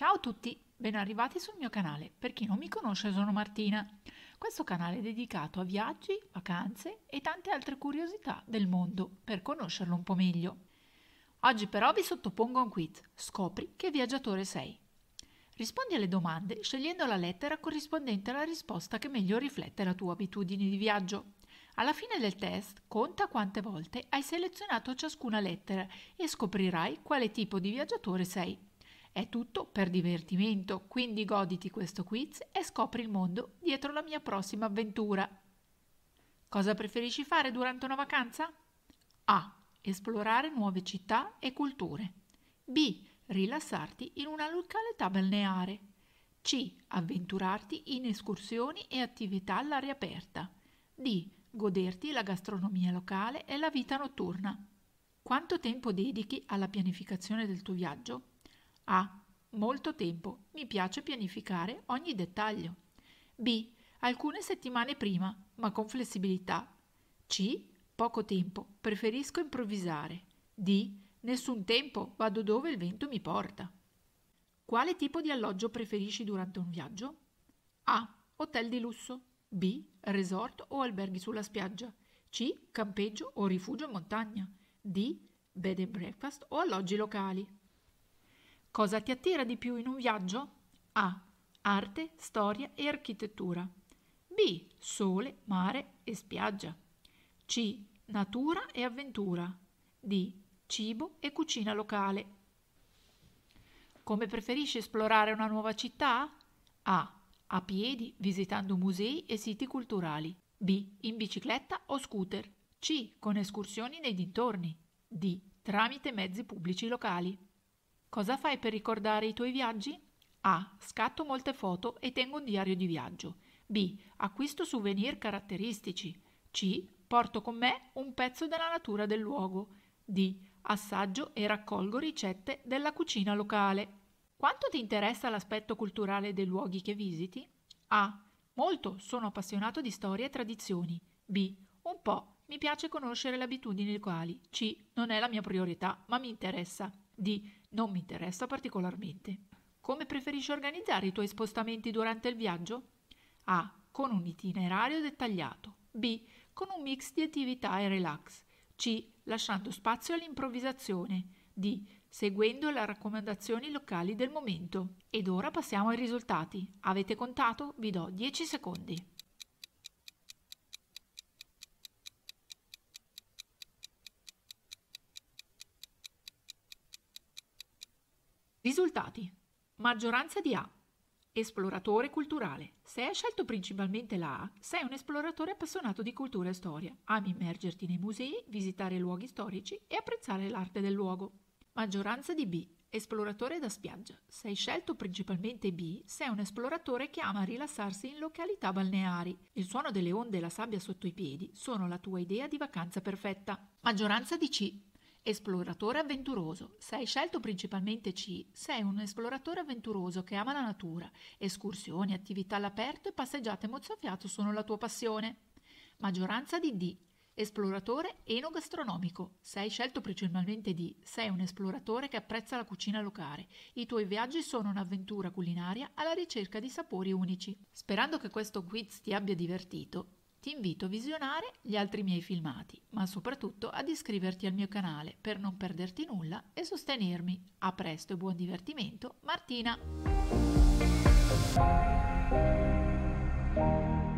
Ciao a tutti, ben arrivati sul mio canale. Per chi non mi conosce sono Martina. Questo canale è dedicato a viaggi, vacanze e tante altre curiosità del mondo per conoscerlo un po' meglio. Oggi però vi sottopongo un quiz. Scopri che viaggiatore sei. Rispondi alle domande scegliendo la lettera corrispondente alla risposta che meglio riflette la tua abitudine di viaggio. Alla fine del test conta quante volte hai selezionato ciascuna lettera e scoprirai quale tipo di viaggiatore sei. È tutto per divertimento, quindi goditi questo quiz e scopri il mondo dietro la mia prossima avventura. Cosa preferisci fare durante una vacanza? A. Esplorare nuove città e culture. B. Rilassarti in una località balneare. C. Avventurarti in escursioni e attività all'aria aperta. D. Goderti la gastronomia locale e la vita notturna. Quanto tempo dedichi alla pianificazione del tuo viaggio? A. Molto tempo. Mi piace pianificare ogni dettaglio. B. Alcune settimane prima, ma con flessibilità. C. Poco tempo. Preferisco improvvisare. D. Nessun tempo. Vado dove il vento mi porta. Quale tipo di alloggio preferisci durante un viaggio? A. Hotel di lusso. B. Resort o alberghi sulla spiaggia. C. Campeggio o rifugio in montagna. D. Bed and breakfast o alloggi locali. Cosa ti attira di più in un viaggio? A. Arte, storia e architettura. B. Sole, mare e spiaggia. C. Natura e avventura. D. Cibo e cucina locale. Come preferisci esplorare una nuova città? A. A piedi, visitando musei e siti culturali. B. In bicicletta o scooter. C. Con escursioni nei dintorni. D. Tramite mezzi pubblici locali. Cosa fai per ricordare i tuoi viaggi? A. Scatto molte foto e tengo un diario di viaggio. B. Acquisto souvenir caratteristici. C. Porto con me un pezzo della natura del luogo. D. Assaggio e raccolgo ricette della cucina locale. Quanto ti interessa l'aspetto culturale dei luoghi che visiti? A. Molto, sono appassionato di storie e tradizioni. B. Un po', mi piace conoscere le abitudini locali. C. Non è la mia priorità, ma mi interessa di non mi interessa particolarmente. Come preferisci organizzare i tuoi spostamenti durante il viaggio? A. Con un itinerario dettagliato. B. Con un mix di attività e relax. C. Lasciando spazio all'improvvisazione. D. Seguendo le raccomandazioni locali del momento. Ed ora passiamo ai risultati. Avete contato? Vi do 10 secondi. Risultati. Maggioranza di A. Esploratore culturale. Se hai scelto principalmente la A, sei un esploratore appassionato di cultura e storia. Ami immergerti nei musei, visitare luoghi storici e apprezzare l'arte del luogo. Maggioranza di B. Esploratore da spiaggia. Se hai scelto principalmente B, sei un esploratore che ama rilassarsi in località balneari. Il suono delle onde e la sabbia sotto i piedi sono la tua idea di vacanza perfetta. Maggioranza di C. Esploratore avventuroso. Sei scelto principalmente C, sei un esploratore avventuroso che ama la natura. Escursioni, attività all'aperto e passeggiate mozzafiato sono la tua passione. Maggioranza di D. Esploratore enogastronomico. Sei scelto principalmente D, sei un esploratore che apprezza la cucina locale. I tuoi viaggi sono un'avventura culinaria alla ricerca di sapori unici. Sperando che questo quiz ti abbia divertito, ti invito a visionare gli altri miei filmati, ma soprattutto ad iscriverti al mio canale per non perderti nulla e sostenermi. A presto e buon divertimento, Martina!